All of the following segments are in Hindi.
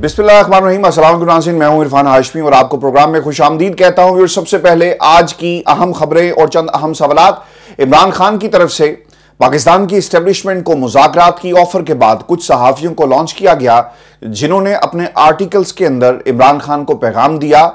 बिस्मिल मैं हूं इरफान हाशमी और आपको प्रोग्राम में खुश आमदीद कहता हूं और सबसे पहले आज की अहम खबरें और चंद अहम सवाल इमरान खान की तरफ से पाकिस्तान की इस्टेब्लिशमेंट को मुजाकरात की ऑफर के बाद कुछ सहाफ़ियों को लॉन्च किया गया जिन्होंने अपने आर्टिकल्स के अंदर इमरान खान को पैगाम दिया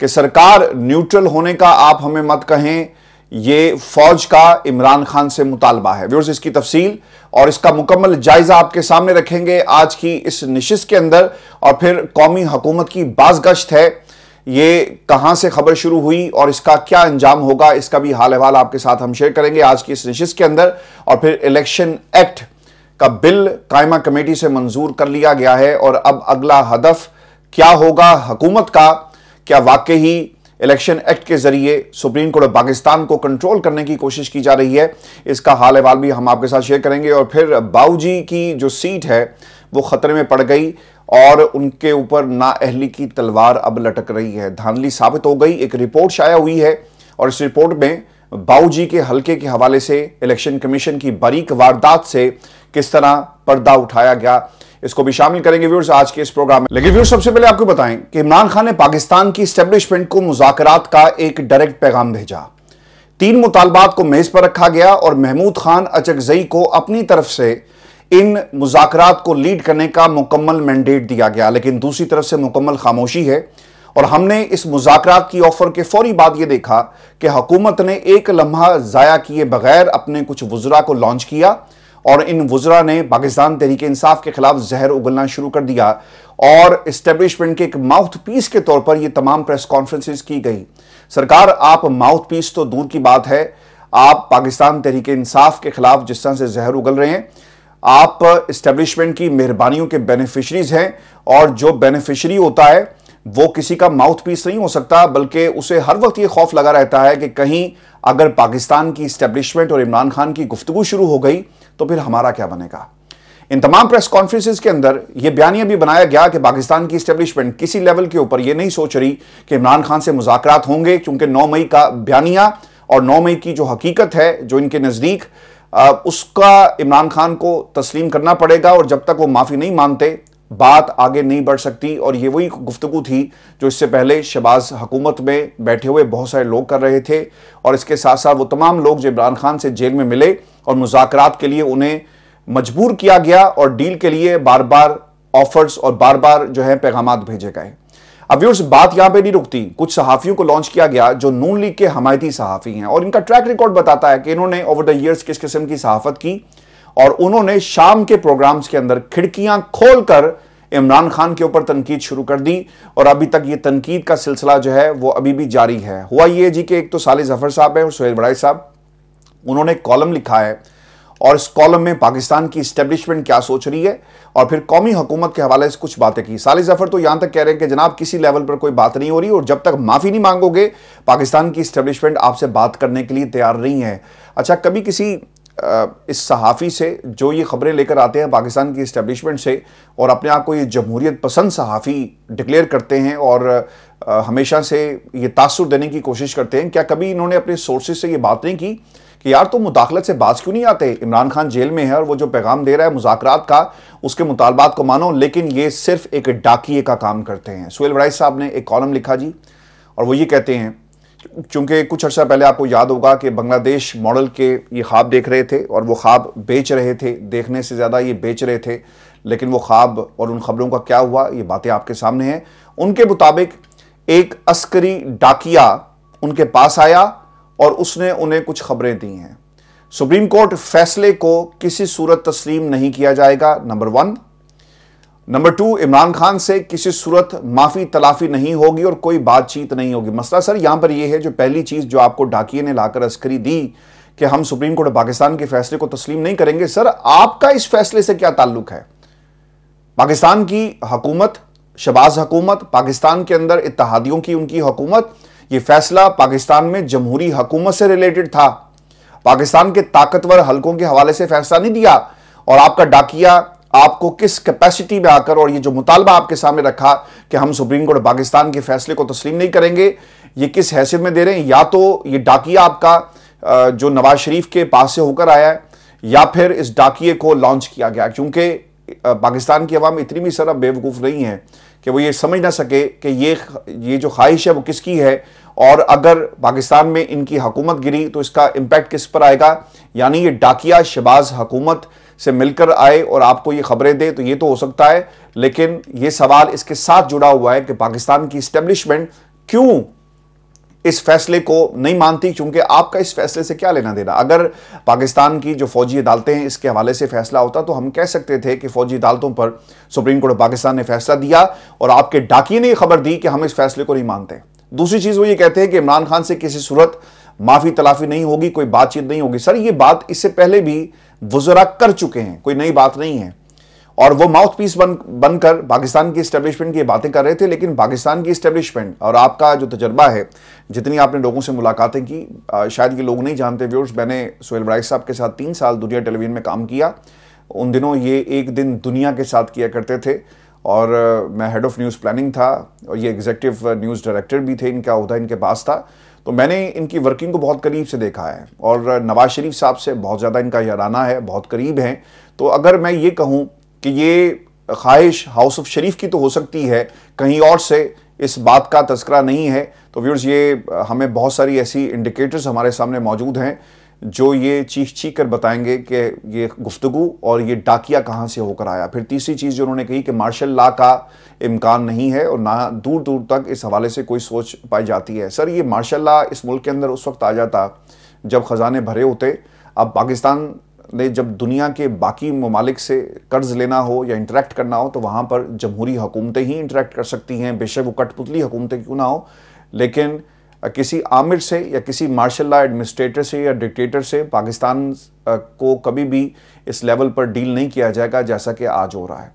कि सरकार न्यूट्रल होने का आप हमें मत कहें ये फौज का इमरान खान से मुतालबा है व्यूर्स इसकी तफसील और इसका मुकम्मल जायजा आपके सामने रखेंगे आज की इस नशिश के अंदर और फिर कौमी हकूमत की बाजगश्त है ये कहाँ से खबर शुरू हुई और इसका क्या अंजाम होगा इसका भी हाल अहवाल आपके साथ हम शेयर करेंगे आज की इस नशिश के अंदर और फिर इलेक्शन एक्ट का बिल कायमा कमेटी से मंजूर कर लिया गया है और अब अगला हदफ क्या होगा हकूमत का क्या वाकई इलेक्शन एक्ट के जरिए सुप्रीम कोर्ट ऑफ पाकिस्तान को कंट्रोल करने की कोशिश की जा रही है इसका हाल अहवाल भी हम आपके साथ शेयर करेंगे और फिर बाऊ जी की जो सीट है वो खतरे में पड़ गई और उनके ऊपर नाअहली की तलवार अब लटक रही है धांधली साबित हो गई एक रिपोर्ट शाया हुई है और इस रिपोर्ट में बाऊ के हलके के हवाले से इलेक्शन कमीशन की बारीक वारदात से किस तरह पर्दा उठाया गया इसको भी शामिल करेंगे व्यूर्स आज के इस प्रोग्राम में लेकिन व्यूर्स सबसे पहले आपको बताएं कि इमरान खान ने पाकिस्तान की स्टेब्लिशमेंट को मुजाकरात का एक डायरेक्ट पैगाम भेजा तीन मुतालबात को मेज पर रखा गया और महमूद खान अचकजई को अपनी तरफ से इन मुजाकरात को लीड करने का मुकम्मल मैंडेट दिया गया लेकिन दूसरी तरफ से मुकम्मल खामोशी है और हमने इस मुजाकरात की ऑफर के फौरी बाद यह देखा कि हुकूमत ने एक लम्हा ज़ाया किए बगैर अपने कुछ वजरा को लॉन्च किया और इन वज्रा ने पाकिस्तान तहरीक इंसाफ के खिलाफ जहर उगलना शुरू कर दिया और इस्टेब्लिशमेंट के एक माउथ पीस के तौर पर ये तमाम प्रेस कॉन्फ्रेंसिस की गई सरकार आप माउथ पीस तो दूर की बात है आप पाकिस्तान तहरीक इंसाफ के खिलाफ जिस तरह से जहर उगल रहे हैं आप इस्टेब्लिशमेंट की मेहरबानियों के बेनिफिशरीज हैं और जो बेनिफिशरी होता है वो किसी का माउथ पीस नहीं हो सकता बल्कि उसे हर वक्त ये खौफ लगा रहता है कि कहीं अगर पाकिस्तान की इस्टेब्लिशमेंट और इमरान खान की गुफ्तु शुरू हो गई तो फिर हमारा क्या बनेगा इन तमाम प्रेस कॉन्फ्रेंसिस के अंदर यह बयानिया भी बनाया गया कि पाकिस्तान की स्टेब्लिशमेंट किसी लेवल के ऊपर यह नहीं सोच रही कि इमरान खान से मुजाकरात होंगे क्योंकि 9 मई का बयानिया और 9 मई की जो हकीकत है जो इनके नज़दीक उसका इमरान खान को तस्लीम करना पड़ेगा और जब तक वो माफ़ी नहीं मानते बात आगे नहीं बढ़ सकती और ये वही गुफ्तगु थी जो इससे पहले शबाज हुकूमत में बैठे हुए बहुत सारे लोग कर रहे थे और इसके साथ साथ वो तमाम लोग जो इमरान खान से जेल में मिले और मुजाकर के लिए उन्हें मजबूर किया गया और डील के लिए बार बार ऑफर्स और बार बार जो है पैगाम भेजे गए अब व्यूर्स बात यहां पे नहीं रुकती कुछ सहाफ़ियों को लॉन्च किया गया जो नून लीग के हमायती सहाफ़ी हैं और इनका ट्रैक रिकॉर्ड बताता है कि इन्होंने ओवर द ईयर्स किस किस्म की सहाफ़त की और उन्होंने शाम के प्रोग्राम्स के अंदर खिड़कियां खोलकर इमरान खान के ऊपर तनकीद शुरू कर दी और अभी तक ये तनकीद का सिलसिला जो है वो अभी भी जारी है हुआ ये जी कि एक तो साले जफर साहब हैं और सुहेल बड़ाई साहब उन्होंने कॉलम लिखा है और इस कॉलम में पाकिस्तान की स्टेब्लिशमेंट क्या सोच रही है और फिर कौमी हुकूमत के हवाले से कुछ बातें की साले जफर तो यहां तक कह रहे हैं कि जनाब किसी लेवल पर कोई बात नहीं हो रही और जब तक माफ़ी नहीं मांगोगे पाकिस्तान की स्टेब्लिशमेंट आपसे बात करने के लिए तैयार नहीं है अच्छा कभी किसी इस सहाफ़ी से जो ये ख़बरें लेकर आते हैं पाकिस्तान की इस्टेब्लिशमेंट से और अपने आप को ये जमहूरियत पसंद सहाफ़ी डिक्लेयर करते हैं और हमेशा से ये तासर देने की कोशिश करते हैं क्या कभी इन्होंने अपने सोर्सेज से ये बात नहीं की कि यार तुम तो मुदाखलत से बाज क्यों नहीं आते इमरान खान जेल में है और वो जो पैगाम दे रहा है मुजाकर का उसके मुतालबात को मानो लेकिन ये सिर्फ एक डाकिए का काम करते हैं सुहेल वड़ाई साहब ने एक कॉलम लिखा जी और वो ये कहते हैं चूंकि कुछ अर्सा पहले आपको याद होगा कि बांग्लादेश मॉडल के ये ख्वाब देख रहे थे और वो ख्वाब बेच रहे थे देखने से ज़्यादा ये बेच रहे थे लेकिन वो ख्वाब और उन खबरों का क्या हुआ ये बातें आपके सामने हैं उनके मुताबिक एक अस्करी डाकिया उनके पास आया और उसने उन्हें कुछ खबरें दी हैं सुप्रीम कोर्ट फैसले को किसी सूरत तस्लीम नहीं किया जाएगा number one number two Imran Khan से किसी सूरत माफी तलाफी नहीं होगी और कोई बातचीत नहीं होगी मसला सर यहां पर यह है जो पहली चीज़ जो आपको डाकिए ने लाकर अस्करी दी कि हम सुप्रीम कोर्ट पाकिस्तान के फैसले को तस्लीम नहीं करेंगे सर आपका इस फैसले से क्या ताल्लुक है पाकिस्तान की हकूमत शबाज हकूमत पाकिस्तान के अंदर इतिहादियों की उनकी हकूमत यह फैसला पाकिस्तान में जमहूरी हकूमत से रिलेटेड था पाकिस्तान के ताकतवर हलकों के हवाले से फैसला नहीं दिया और आपका डाकिया आपको किस कैपेसिटी में आकर और ये जो मुतालबा आपके सामने रखा कि हम सुप्रीम कोर्ट पाकिस्तान के फैसले को तस्लीम नहीं करेंगे ये किस हैसियत में दे रहे हैं या तो ये डाकिया आपका जो नवाज शरीफ के पास से होकर आया है या फिर इस डाकिए को लॉन्च किया गया क्योंकि पाकिस्तान की आवाम इतनी भी सर बेवकूफ़ नहीं है कि वो ये समझ ना सके कि ये ये जो ख्वाहिश है वो किसकी है और अगर पाकिस्तान में इनकी हकूमत गिरी तो इसका इम्पैक्ट किस पर आएगा यानी ये डाकिया शबाज हकूमत से मिलकर आए और आपको ये खबरें दे तो ये तो हो सकता है लेकिन ये सवाल इसके साथ जुड़ा हुआ है कि पाकिस्तान की स्टेब्लिशमेंट क्यों इस फैसले को नहीं मानती क्योंकि आपका इस फैसले से क्या लेना देना अगर पाकिस्तान की जो फौजी अदालतें हैं इसके हवाले से फैसला होता तो हम कह सकते थे कि फौजी अदालतों पर सुप्रीम कोर्ट ऑफ पाकिस्तान ने फैसला दिया और आपके डाकिए ने खबर दी कि हम इस फैसले को नहीं मानते दूसरी चीज़ वो ये कहते हैं कि इमरान खान से किसी सूरत माफ़ी तलाफी नहीं होगी कोई बातचीत नहीं होगी सर ये बात इससे पहले भी वजरा कर चुके हैं कोई नई बात नहीं है और वो माउथ पीस बन बनकर पाकिस्तान की इस्टेब्लिशमेंट की बातें कर रहे थे लेकिन पाकिस्तान की इस्टेब्लिशमेंट और आपका जो तजर्बा है जितनी आपने लोगों से मुलाकातें की शायद ये लोग नहीं जानते व्यूर्स मैंने सोहेल बराइक साहब के साथ तीन साल दुनिया टेलीविजन में काम किया उन दिनों ये एक दिन दुनिया के साथ किया करते थे और मैं हेड ऑफ़ न्यूज़ प्लानिंग था और ये एग्जेक्टिव न्यूज़ डायरेक्टर भी थे इनका उहदा इनके पास था तो मैंने इनकी वर्किंग को बहुत करीब से देखा है और नवाज शरीफ साहब से बहुत ज़्यादा इनका याराना है बहुत करीब हैं तो अगर मैं ये कहूँ कि ये ख्वाहिश हाउस ऑफ शरीफ की तो हो सकती है कहीं और से इस बात का तस्करा नहीं है तो व्यूर्स ये हमें बहुत सारी ऐसी इंडिकेटर्स हमारे सामने मौजूद हैं जो ये चीख चीख कर बताएंगे कि ये गुफ्तु और ये डाकिया कहाँ से होकर आया फिर तीसरी चीज़ जो उन्होंने कही कि मार्शल ला का इम्कान नहीं है और ना दूर दूर तक इस हवाले से कोई सोच पाई जाती है सर ये मार्शल ला इस मुल्क के अंदर उस वक्त आ जाता जब ख़जाने भरे होते अब पाकिस्तान ने जब दुनिया के बाकी ममालिक से कर्ज लेना हो या इंटरेक्ट करना हो तो वहाँ पर जमहूरी हुकूमतें ही इंटरेक्ट कर सकती हैं बेशक वो कठपुतली हुकूमतें क्यों ना हो लेकिन किसी आमिर से या किसी मार्शल लॉ एडमिनिस्ट्रेटर से या डिक्टेटर से पाकिस्तान को कभी भी इस लेवल पर डील नहीं किया जाएगा जैसा कि आज हो रहा है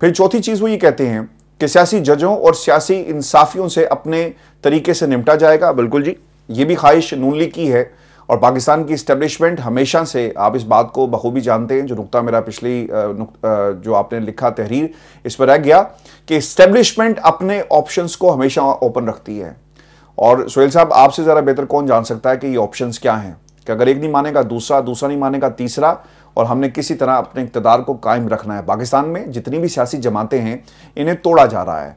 फिर चौथी चीज़ वो ये कहते हैं कि सियासी जजों और सियासी इंसाफियों से अपने तरीके से निपटा जाएगा बिल्कुल जी ये भी ख्वाहिश नून लीग की है और पाकिस्तान की इस्टेब्लिशमेंट हमेशा से आप इस बात को बखूबी जानते हैं जो नुकता मेरा पिछली जो आपने लिखा तहरीर इस पर रह गया कि इस्टेब्लिशमेंट अपने ऑप्शंस को हमेशा ओपन रखती है और सोहेल साहब आपसे ज़रा बेहतर कौन जान सकता है कि ये ऑप्शन क्या हैं कि अगर एक नहीं मानेगा दूसरा दूसरा नहीं मानेगा तीसरा और हमने किसी तरह अपने इकतदार को कायम रखना है पाकिस्तान में जितनी भी सियासी जमातें हैं इन्हें तोड़ा जा रहा है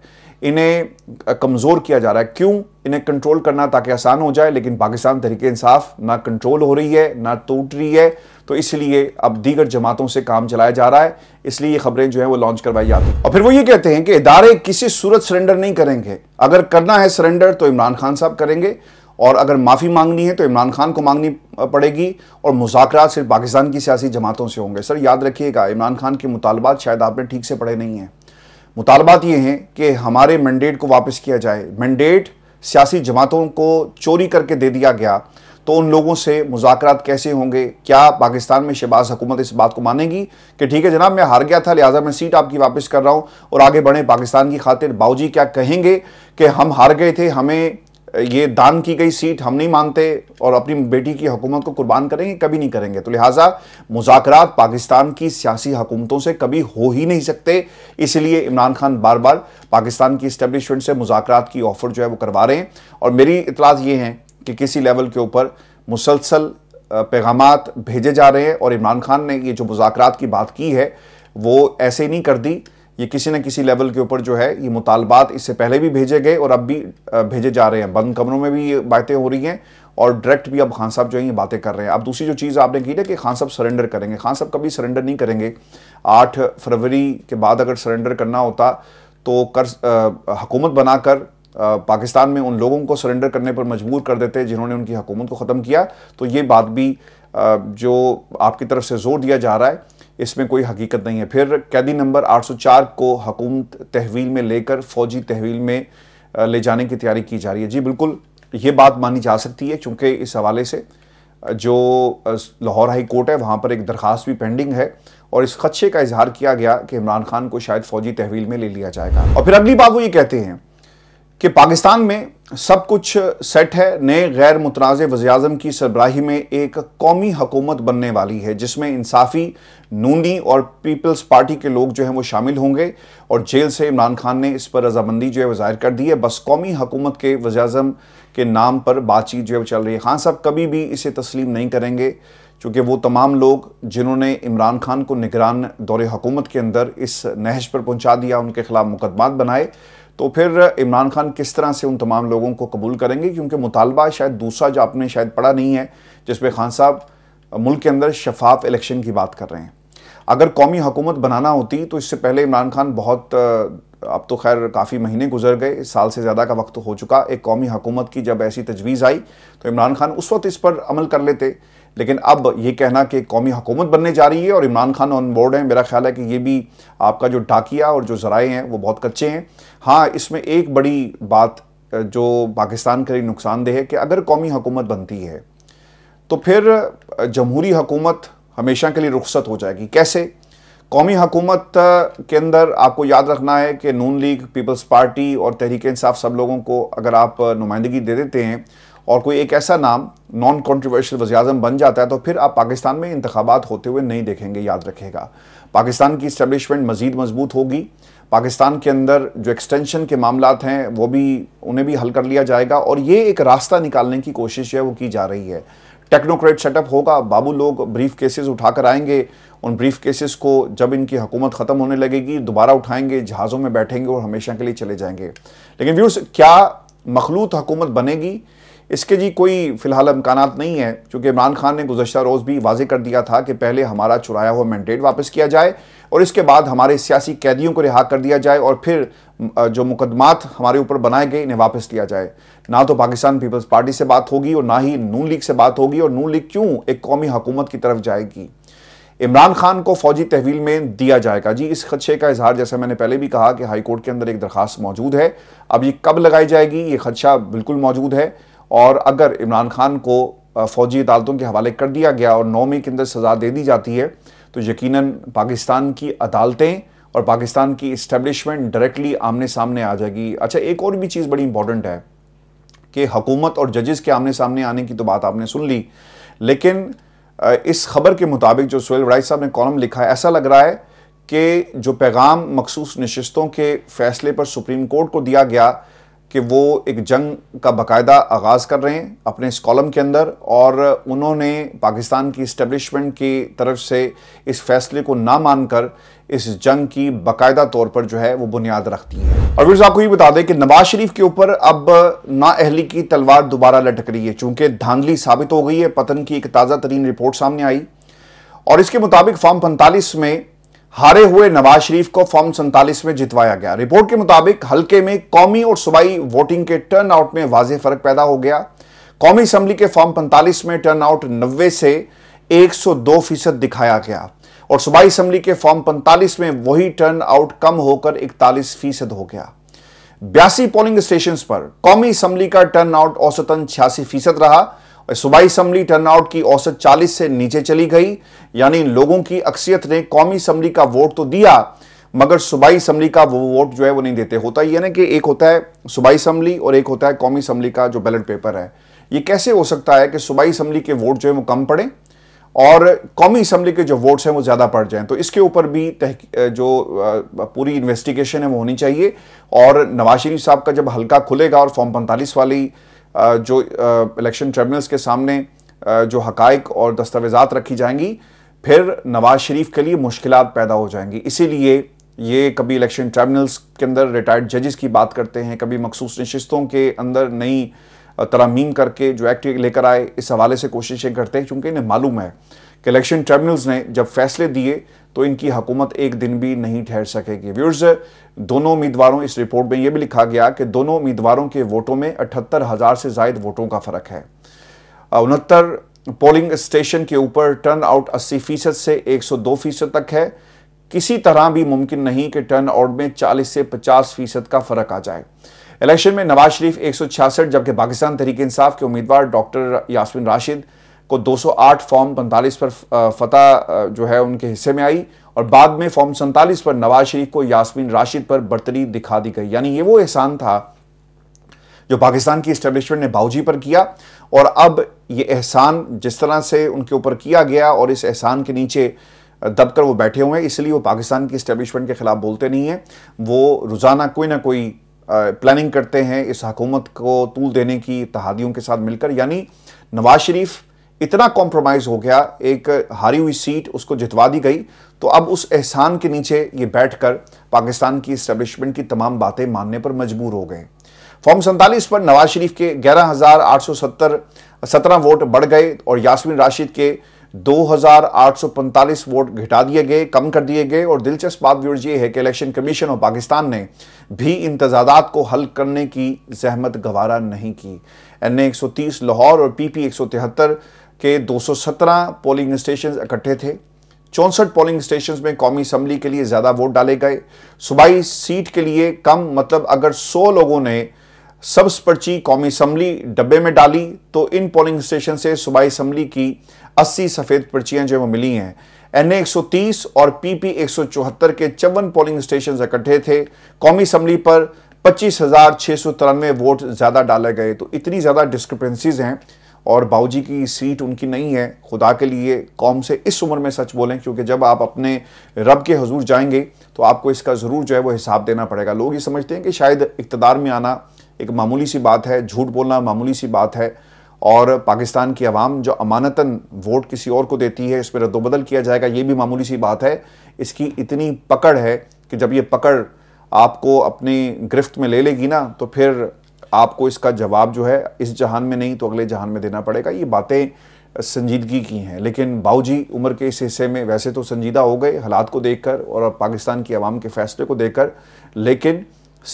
इन्हें कमज़ोर किया जा रहा है क्यों इन्हें कंट्रोल करना ताकि आसान हो जाए लेकिन पाकिस्तान तरीके इंसाफ ना कंट्रोल हो रही है ना टूट रही है तो इसलिए अब दीगर जमातों से काम चलाया जा रहा है इसलिए ये खबरें जो है वो लॉन्च करवाई जाती और फिर वो ये कहते हैं कि इदारे किसी सूरत सरेंडर नहीं करेंगे अगर करना है सरेंडर तो इमरान खान साहब करेंगे और अगर माफ़ी मांगनी है तो इमरान खान को मांगनी पड़ेगी और मुजाकर सिर्फ पाकिस्तान की सियासी जमातों से होंगे सर याद रखिएगा इमरान खान के मुतालबात शायद आपने ठीक से पढ़े नहीं हैं मुतालबात ये हैं कि हमारे मैंडेट को वापस किया जाए मैंडेट सियासी जमातों को चोरी करके दे दिया गया तो उन लोगों से मुजाकर कैसे होंगे क्या पाकिस्तान में शहबाज हुकूमत इस बात को मानेगी कि ठीक है जनाब मैं हार गया था लिहाजा मैं सीट आपकी वापस कर रहा हूँ और आगे बढ़े पाकिस्तान की खातिर बाऊजी क्या कहेंगे कि हम हार गए थे हमें ये दान की गई सीट हम नहीं मानते और अपनी बेटी की हुकूमत को कुर्बान करेंगे कभी नहीं करेंगे तो लिहाजा मुजाकर पाकिस्तान की सियासी हुकूमतों से कभी हो ही नहीं सकते इसलिए इमरान खान बार बार पाकिस्तान की इस्टेब्लिशमेंट से मुजाकर की ऑफर जो है वो करवा रहे हैं और मेरी इतलात ये हैं कि किसी लेवल के ऊपर मुसलसल पैगाम भेजे जा रहे हैं और इमरान खान ने ये जो मुजाकर की बात की है वो ऐसे ही नहीं कर दी ये किसी न किसी लेवल के ऊपर जो है ये मुतालबात इससे पहले भी भेजे गए और अब भी भेजे जा रहे हैं बंद कमरों में भी ये बातें हो रही हैं और डायरेक्ट भी अब खान साहब जो है ये बातें कर रहे हैं अब दूसरी जो चीज़ आपने की ना कि खान साहब सरेंडर करेंगे खान साहब कभी सरेंडर नहीं करेंगे आठ फरवरी के बाद अगर सरेंडर करना होता तो कर हकूमत बनाकर पाकिस्तान में उन लोगों को सरेंडर करने पर मजबूर कर देते जिन्होंने उनकी हुकूमत को ख़त्म किया तो ये बात भी जो आपकी तरफ से जोर दिया जा रहा है इसमें कोई हकीकत नहीं है फिर कैदी नंबर 804 को हकूमत तहवील में लेकर फ़ौजी तहवील में ले जाने की तैयारी की जा रही है जी बिल्कुल ये बात मानी जा सकती है चूँकि इस हवाले से जो लाहौर हाई कोर्ट है वहाँ पर एक दरख्वास्त भी पेंडिंग है और इस खदशे का इजहार किया गया कि इमरान खान को शायद फ़ौजी तहवील में ले लिया जाएगा और फिर अगली बात वो ये कहते हैं कि पाकिस्तान में सब कुछ सेट है नए गैर मुतनाज़ वजी की सरबराही में एक कौमी हकूमत बनने वाली है जिसमें इंसाफी नूनी और पीपल्स पार्टी के लोग जो हैं वो शामिल होंगे और जेल से इमरान खान ने इस पर रजामंदी जो है वो जाहिर कर दी है बस कौमी हकूमत के वजी अजम के नाम पर बातचीत जो है वो चल रही है खान हाँ, साहब कभी भी इसे तस्लीम नहीं करेंगे चूँकि वो तमाम लोग जिन्होंने इमरान खान को निगरान दौरे हकूमत के अंदर इस नहज पर पहुँचा दिया उनके खिलाफ मुकदमा बनाए तो फिर इमरान खान किस तरह से उन तमाम लोगों को कबूल करेंगे क्योंकि मुतालबा शायद दूसरा जो आपने शायद पढ़ा नहीं है जिसमें खान साहब मुल्क के अंदर शफाफ इलेक्शन की बात कर रहे हैं अगर कौमी हुकूमत बनाना होती तो इससे पहले इमरान खान बहुत अब तो खैर काफ़ी महीने गुजर गए साल से ज़्यादा का वक्त हो चुका एक कौमी हुकूमत की जब ऐसी तजवीज़ आई तो इमरान खान उस वक्त इस पर अमल कर लेते लेकिन अब यह कहना कि कौमी हुकूमत बनने जा रही है और इमरान खान ऑन बोर्ड है मेरा ख्याल है कि यह भी आपका जो डाकिया और जो जराए हैं वो बहुत कच्चे हैं हाँ इसमें एक बड़ी बात जो पाकिस्तान के लिए नुकसानदेह है कि अगर कौमी हुकूमत बनती है तो फिर जमहूरी हुकूमत हमेशा के लिए रुखसत हो जाएगी कैसे कौमी हकूमत के अंदर आपको याद रखना है कि नून लीग पीपल्स पार्टी और तहरीक इंसाफ सब लोगों को अगर आप नुमाइंदगी दे देते हैं और कोई एक ऐसा नाम नॉन कॉन्ट्रोवर्शियल वजी बन जाता है तो फिर आप पाकिस्तान में इंतबात होते हुए नहीं देखेंगे याद रखेगा पाकिस्तान की इस्टबलिशमेंट मज़ीद मजबूत होगी पाकिस्तान के अंदर जो एक्सटेंशन के मामला हैं वो भी उन्हें भी हल कर लिया जाएगा और ये एक रास्ता निकालने की कोशिश है वो की जा रही है टेक्नोक्रेट सेटअप होगा बाबू लोग ब्रीफ केसेस उठा कर आएंगे उन ब्रीफ केसेस को जब इनकी हुकूमत ख़त्म होने लगेगी दोबारा उठाएंगे जहाज़ों में बैठेंगे और हमेशा के लिए चले जाएंगे लेकिन व्यूज़ क्या मखलूत हुकूमत बनेगी इसके जी कोई फ़िलहाल इम्कान नहीं है क्योंकि इमरान खान ने गुजशत रोज़ भी वाजे कर दिया था कि पहले हमारा चुराया हुआ मैंडेट वापस किया जाए और इसके बाद हमारे सियासी कैदियों को रिहा कर दिया जाए और फिर जो मुकदमात हमारे ऊपर बनाए गए इन्हें वापस लिया जाए ना तो पाकिस्तान पीपल्स पार्टी से बात होगी और ना ही नून लीग से बात होगी और नून लीग क्यों एक कौमी हकूमत की तरफ जाएगी इमरान खान को फौजी तहवील में दिया जाएगा जी इस खदशे का इजहार जैसा मैंने पहले भी कहा कि हाई कोर्ट के अंदर एक दरखास्त मौजूद है अब ये कब लगाई जाएगी ये खदशा बिल्कुल मौजूद है और अगर इमरान खान को फौजी अदालतों के हवाले कर दिया गया और नौ मई के अंदर सज़ा दे दी जाती है तो यकीनन पाकिस्तान की अदालतें और पाकिस्तान की इस्टेब्लिशमेंट डायरेक्टली आमने सामने आ जाएगी अच्छा एक और भी चीज़ बड़ी इंपॉर्टेंट है कि हकूमत और जजेस के आमने सामने आने की तो बात आपने सुन ली लेकिन इस खबर के मुताबिक जो सुहेल वड़ाई साहब ने कॉलम लिखा है ऐसा लग रहा है कि जो पैगाम मखसूस नशस्तों के फैसले पर सुप्रीम कोर्ट को दिया गया कि वो एक जंग का बाकायदा आगाज़ कर रहे हैं अपने इस कॉलम के अंदर और उन्होंने पाकिस्तान की इस्टबलिशमेंट की तरफ से इस फैसले को ना मानकर इस जंग की बाकायदा तौर पर जो है वो बुनियाद रखती है और फिर आपको ये बता दें कि नवाज शरीफ के ऊपर अब नाअहली की तलवार दोबारा लटक रही है चूंकि धांधली साबित हो गई है पतन की एक ताज़ा तरीन रिपोर्ट सामने आई और इसके मुताबिक फॉर्म पैंतालीस में हारे हुए नवाज शरीफ को फॉर्म सैंतालीस में जितवाया गया रिपोर्ट के मुताबिक हल्के में कौमी और सूबाई वोटिंग के टर्न आउट में वाजे फर्क पैदा हो गया कौमी असम्बली के फॉर्म पैंतालीस में टर्न आउट नब्बे से एक सौ दो फीसद दिखाया गया और सूबाई असम्बली के फॉर्म पैंतालीस में वही टर्न आउट कम होकर इकतालीस फीसद हो गया बयासी पोलिंग स्टेशन पर कौमी असम्बली का टर्न आउट औसतन छियासी फीसद रहा सूबाई असम्बली टर्नआउट की औसत 40 से नीचे चली गई यानी इन लोगों की अक्सियत ने कौमी असम्बली का वोट तो दिया मगर सूबाई असम्बली का वो वोट जो है वो नहीं देते होता यानी ना कि एक होता है सूबाई असम्बली और एक होता है कौमी असम्बली का जो बैलेट पेपर है ये कैसे हो सकता है कि सूबाई असम्बली के वोट जो है वो कम पड़े और कौमी असम्बली के जो वोट्स हैं वो ज़्यादा पड़ जाएं तो इसके ऊपर भी जो पूरी इन्वेस्टिगेशन है वो होनी चाहिए और नवाज शरीफ साहब का जब हल्का खुलेगा और फॉर्म पैंतालीस वाली जो इलेक्शन ट्रिब्यूनल्स के सामने जो हकाइक और दस्तावेजात रखी जाएंगी फिर नवाज शरीफ के लिए मुश्किल पैदा हो जाएंगी इसीलिए ये कभी इलेक्शन ट्रिब्यूनल्स के अंदर रिटायर्ड जजेस की बात करते हैं कभी मखसूस नशस्तों के अंदर नई तरामीम करके जो एक्ट लेकर आए इस हवाले से कोशिशें करते हैं क्योंकि इन्हें मालूम है कि इलेक्शन ट्रिब्यूनल्स ने जब फैसले दिए तो इनकी हुकूमत एक दिन भी नहीं ठहर सकेगी व्यूर्स दोनों उम्मीदवारों इस रिपोर्ट में यह भी लिखा गया कि दोनों उम्मीदवारों के वोटों में अठहत्तर हज़ार से ज्यादा वोटों का फ़र्क है उनहत्तर पोलिंग स्टेशन के ऊपर टर्न आउट अस्सी फीसद से एक सौ दो फीसद तक है किसी तरह भी मुमकिन नहीं कि टर्न आउट में चालीस से पचास फीसद का फर्क आ जाए इलेक्शन में नवाज शरीफ एक सौ छियासठ जबकि पाकिस्तान तहरीक इंसाफ के उम्मीदवार डॉक्टर यासमिन राशिद को 208 फॉर्म 45 पर फतह जो है उनके हिस्से में आई और बाद में फॉर्म सैंतालीस पर नवाज शरीफ को यासमीन राशिद पर बर्तरी दिखा दी गई यानी ये वो एहसान था जो पाकिस्तान की इस्टेब्लिशमेंट ने बाऊजी पर किया और अब ये एहसान जिस तरह से उनके ऊपर किया गया और इस एहसान के नीचे दबकर वो बैठे हुए हैं इसलिए वो पाकिस्तान की इस्टेब्लिशमेंट के ख़िलाफ़ बोलते नहीं हैं वो रोज़ाना कोई ना कोई प्लानिंग करते हैं इस हकूमत को तूल देने की तहादियों के साथ मिलकर यानी नवाज शरीफ इतना कॉम्प्रोमाइज हो गया एक हारी हुई सीट उसको जितवा दी गई तो अब उस एहसान के नीचे ये बैठकर पाकिस्तान की इस्टेब्लिशमेंट की तमाम बातें मानने पर मजबूर हो गए फॉर्म सैंतालीस पर नवाज शरीफ के ग्यारह हजार सत्रह वोट बढ़ गए और यासमीन राशिद के 2,845 वोट घटा दिए गए कम कर दिए गए और दिलचस्प बात व्यूर्स ये है कि इलेक्शन कमीशन और पाकिस्तान ने भी इन को हल करने की जहमत गवारा नहीं की एन ए लाहौर और पी पी के 217 पोलिंग स्टेशन इकट्ठे थे चौंसठ पोलिंग स्टेशन में कौमी असम्बली के लिए ज़्यादा वोट डाले गए सूबाई सीट के लिए कम मतलब अगर 100 लोगों ने सब्स पर्ची कौमी असम्बली डब्बे में डाली तो इन पोलिंग स्टेशन से सूबाई असम्बली की 80 सफ़ेद पर्चियां जो वो मिली हैं एन ए और पी पी के चौवन पोलिंग स्टेशन इकट्ठे थे कौमी असम्बली पर पच्चीस वोट ज़्यादा डाले गए तो इतनी ज़्यादा डिस्क्रिपेंसीज हैं और बाऊजी की सीट उनकी नहीं है खुदा के लिए कौम से इस उम्र में सच बोलें क्योंकि जब आप अपने रब के हजूर जाएंगे तो आपको इसका ज़रूर जो है वो हिसाब देना पड़ेगा लोग ये समझते हैं कि शायद इकतदार में आना एक मामूली सी बात है झूठ बोलना मामूली सी बात है और पाकिस्तान की आवाम जो अमानता वोट किसी और को देती है इस पर रद्दबदल किया जाएगा ये भी मामूली सी बात है इसकी इतनी पकड़ है कि जब ये पकड़ आपको अपनी गिरफ्त में ले लेगी ना तो फिर आपको इसका जवाब जो है इस जहान में नहीं तो अगले जहान में देना पड़ेगा ये बातें संजीदगी की हैं लेकिन बाऊजी उम्र के इस हिस्से में वैसे तो संजीदा हो गए हालात को देखकर और पाकिस्तान की आवाम के फैसले को देखकर लेकिन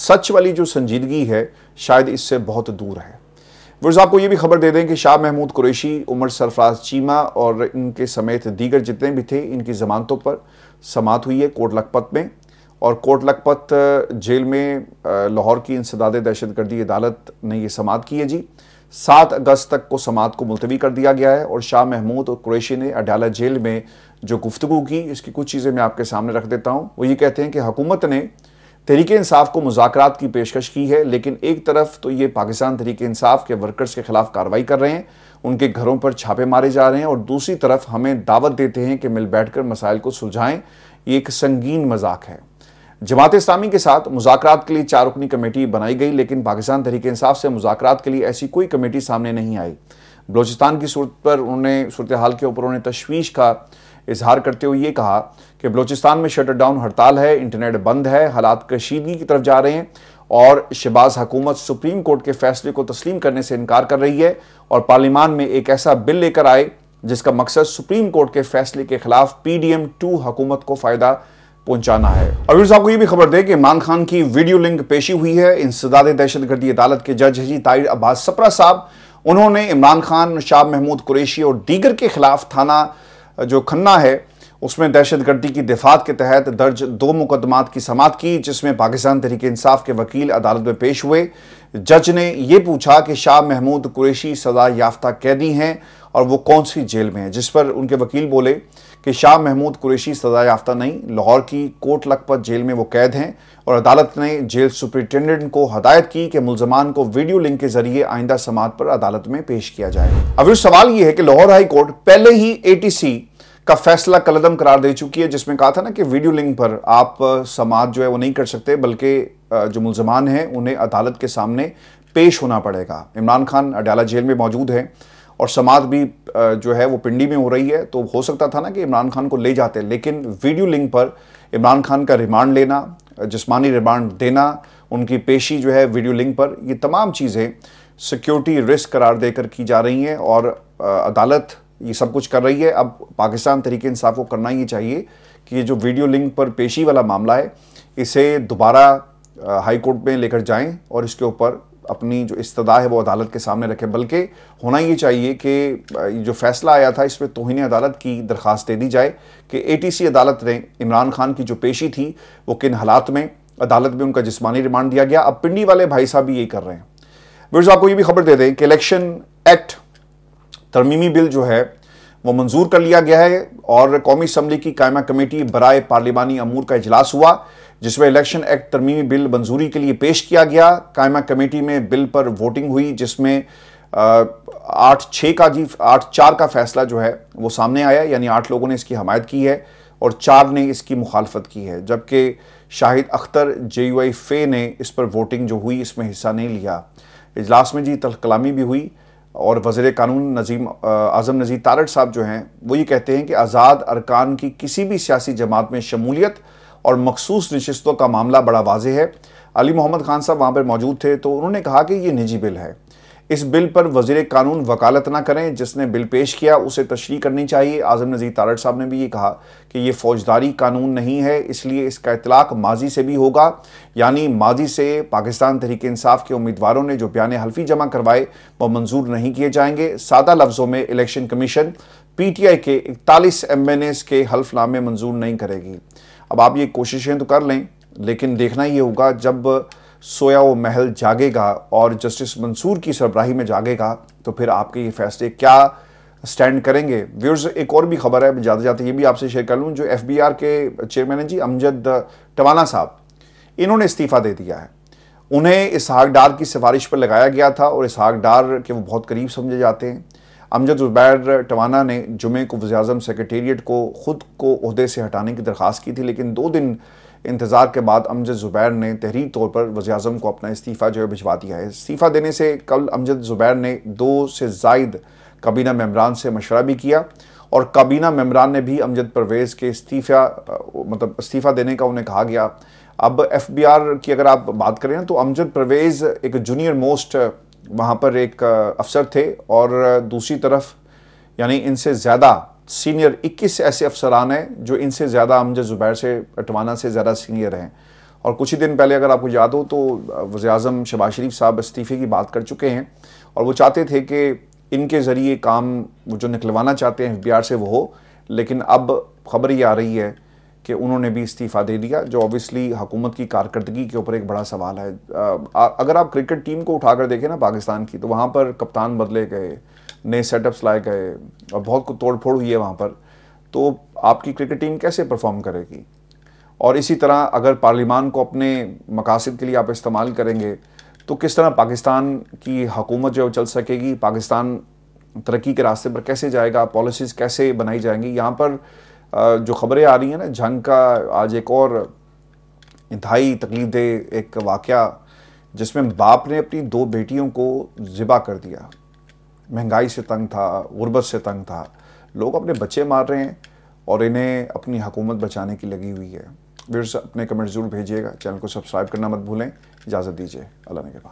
सच वाली जो संजीदगी है शायद इससे बहुत दूर है वर्ष आपको ये भी खबर दे दें कि शाह महमूद कुरैशी उमर सरफराज चीमा और इनके समेत दीगर जितने भी थे इनकी जमानतों पर समात हुई है कोट लखपत में और कोट लखपत जेल में लाहौर की इंसदाद दहशत गर्दी अदालत ने ये समात की है जी सात अगस्त तक को समात को मुलतवी कर दिया गया है और शाह महमूद और क्रेशी ने अडाला जेल में जो गुफ्तु की इसकी कुछ चीज़ें मैं आपके सामने रख देता हूँ वो ये कहते हैं कि हुकूमत ने तहरीक इंसाफ को मुजाकर की पेशकश की है लेकिन एक तरफ तो ये पाकिस्तान तहरीक इंसाफ के वर्कर्स के खिलाफ कार्रवाई कर रहे हैं उनके घरों पर छापे मारे जा रहे हैं और दूसरी तरफ हमें दावत देते हैं कि मिल बैठ कर मसाइल को सुलझाएं ये एक संगीन मजाक है जमात इस्लामी के साथ मुजाकर के लिए चार रुकनी कमेटी बनाई गई लेकिन पाकिस्तान तरीके इंसाफ से मुजाकर के लिए ऐसी कोई कमेटी सामने नहीं आई बलोचिस्तान की सूरत पर उन्होंने सूरत हाल के ऊपर उन्होंने तशवीश का इजहार करते हुए ये कहा कि बलोचिस्तान में शटर डाउन हड़ताल है इंटरनेट बंद है हालात कशीदगी की तरफ जा रहे हैं और शबाज हकूमत सुप्रीम कोर्ट के फैसले को तस्लीम करने से इनकार कर रही है और पार्लियामान में एक ऐसा बिल लेकर आए जिसका मकसद सुप्रीम कोर्ट के फैसले के खिलाफ पी डी एम टू हकूमत को फ़ायदा पहुंचाना है अवीर साहब को यह भी खबर दे कि इमरान खान की वीडियो लिंक पेशी हुई है इंसदाद दहशतगर्दी अदालत के जज हजी ताहिर अब्बास सपरा साहब उन्होंने इमरान खान शाह महमूद कुरेशी और दीगर के खिलाफ थाना जो खन्ना है उसमें दहशतगर्दी की दिफात के तहत दर्ज दो मुकदमात की समात की जिसमें पाकिस्तान तरीके इंसाफ के वकील अदालत में पेश हुए जज ने यह पूछा कि शाह महमूद कुरेशी सजा याफ्ता कैदी हैं और वो कौन सी जेल में है जिस पर उनके वकील बोले कि शाह महमूद कुरैशी सजा याफ्ता नहीं लाहौर की कोट लखपत जेल में वो कैद हैं और अदालत ने जेल सुप्रिंटेंडेंट को हदायत की कि मुलजमान को वीडियो लिंक के जरिए आइंदा समात पर अदालत में पेश किया जाए अब इस सवाल यह है कि लाहौर हाई कोर्ट पहले ही ए का फैसला कलदम करार दे चुकी है जिसमें कहा था ना कि वीडियो लिंक पर आप समात जो है वो नहीं कर सकते बल्कि जो मुलजमान हैं उन्हें अदालत के सामने पेश होना पड़ेगा इमरान खान अडयाला जेल में मौजूद हैं और समाध भी जो है वो पिंडी में हो रही है तो हो सकता था ना कि इमरान खान को ले जाते लेकिन वीडियो लिंक पर इमरान खान का रिमांड लेना जिसमानी रिमांड देना उनकी पेशी जो है वीडियो लिंक पर ये तमाम चीज़ें सिक्योरिटी रिस्क करार देकर की जा रही हैं और अदालत ये सब कुछ कर रही है अब पाकिस्तान तरीके इंसाफ को करना ही चाहिए कि ये जो वीडियो लिंक पर पेशी वाला मामला है इसे दोबारा हाई कोर्ट में लेकर जाएं और इसके ऊपर अपनी जो इस्तदा है वो अदालत के सामने रखें बल्कि होना ये चाहिए कि जो फैसला आया था इस पर तोहन अदालत की दरख्वास्त दे दी जाए कि ए टी सी अदालत ने इमरान खान की जो पेशी थी वो किन हालात में अदालत में उनका जिसमानी रिमांड दिया गया अब पिंडी वाले भाई साहब भी यही कर रहे हैं बिर्ज आपको ये भी खबर दे दें कि इलेक्शन एक्ट तरमीमी बिल जो है वो मंजूर कर लिया गया है और कौमी असम्बली की कायमा कमेटी बरए पार्लिमानी अमूर का इजलास हुआ जिसमें इलेक्शन एक्ट तरमीमी बिल मंजूरी के लिए पेश किया गया कायमा कमेटी में बिल पर वोटिंग हुई जिसमें आठ छः का जी आठ चार का फैसला जो है वो सामने आया यानी आठ लोगों ने इसकी हमायत की है और चार ने इसकी मुखालफत की है जबकि Shahid Akhtar J U I F ने इस पर वोटिंग जो हुई इसमें हिस्सा नहीं लिया इजलास में जी तल कलामी भी हुई और वजीर कानून नजीम आज़म नज़ीर तारड़ साहब जो हैं वो ये कहते हैं कि आज़ाद अरकान की किसी भी सियासी जमात में शमूलियत और मखसूस नशस्तों का मामला बड़ा वाज है अली मोहम्मद खान साहब वहाँ पर मौजूद थे तो उन्होंने कहा कि ये निजी बिल है इस बिल पर वजीर कानून वकालत ना करें जिसने बिल पेश किया उसे तशरी करनी चाहिए आजम नज़ीर तारड़ साहब ने भी ये कहा कि ये फौजदारी कानून नहीं है इसलिए इसका इतलाक माजी से भी होगा यानी माजी से पाकिस्तान तहरीक इंसाफ के उम्मीदवारों ने जो बयान हल्फी जमा करवाए वह मंजूर नहीं किए जाएंगे सादा लफ्ज़ों में इलेक्शन कमीशन पीटीआई के इकतालीस एमएनएस के हल्फनामे मंजूर नहीं करेगी अब आप ये कोशिशें तो कर लें लेकिन देखना ये होगा जब सोया व महल जागेगा और जस्टिस मंसूर की सरबराही में जागेगा तो फिर आपके ये फैसले क्या स्टैंड करेंगे व्यूर्स एक और भी खबर है ज़्यादा जाते ये भी आपसे शेयर कर लूँ जो एफ के चेयरमैन हैं जी अमजद टवाना साहब इन्होंने इस्तीफ़ा दे दिया है उन्हें इसहाक डार की सिफारिश पर लगाया गया था और इसहाक डार के वो बहुत करीब समझे जाते हैं अमजद ज़ुबैर टवाना ने जुमे को वजी अजम को ख़ुद को अहदे से हटाने की दरख्वास्त की थी लेकिन दो दिन इंतज़ार के बाद अमजद ज़ुबैर ने तहरीर तौर पर वजी अजम को अपना इस्तीफ़ा जो है भिजवा दिया है इस्तीफ़ा देने से कल अमजद ज़ुबैर ने दो से जायद काबीना मम्बरान से मशवरा भी किया और काबीना मम्बरान ने भी अमजद परवेज़ के इस्तीफ़ा मतलब इस्तीफ़ा देने का उन्हें कहा गया अब एफ बी आर की अगर आप बात करें तो अमजद परवेज़ एक जूनियर मोस्ट वहाँ पर एक अफसर थे और दूसरी तरफ यानी इनसे ज़्यादा सीनियर 21 ऐसे अफसरान हैं जो इनसे ज़्यादा हमजे ज़ुबैर से अटवाना से ज़्यादा सीनियर हैं और कुछ ही दिन पहले अगर आपको याद हो तो वज़ी अजम शबाज शरीफ साहब इस्तीफ़े की बात कर चुके हैं और वो चाहते थे कि इनके ज़रिए काम वो जो निकलवाना चाहते हैं एफ से वो हो लेकिन अब खबर ये आ रही है कि उन्होंने भी इस्तीफ़ा दे दिया जो ऑब्वियसली हुकूमत की कारकर्दगी के ऊपर एक बड़ा सवाल है अगर आप क्रिकेट टीम को उठाकर देखें ना पाकिस्तान की तो वहाँ पर कप्तान बदले गए नए सेटअप्स लाए गए और बहुत कुछ तोड़ फोड़ हुई है वहाँ पर तो आपकी क्रिकेट टीम कैसे परफॉर्म करेगी और इसी तरह अगर पार्लिमान को अपने मकासद के लिए आप इस्तेमाल करेंगे तो किस तरह पाकिस्तान की हकूमत जो है चल सकेगी पाकिस्तान तरक्की के रास्ते पर कैसे जाएगा पॉलिसीज़ कैसे बनाई जाएंगी यहाँ पर जो खबरें आ रही हैं ना जंग का आज एक और इंतहाई तकलीफ दे एक वाक़ जिसमें बाप ने अपनी दो बेटियों को ज़िबा कर दिया महंगाई से तंग था गुर्बत से तंग था लोग अपने बच्चे मार रहे हैं और इन्हें अपनी हकूमत बचाने की लगी हुई है वीर अपने कमेंट ज़रूर भेजिएगा चैनल को सब्सक्राइब करना मत भूलें इजाज़त दीजिए अल्लाह ने के बाद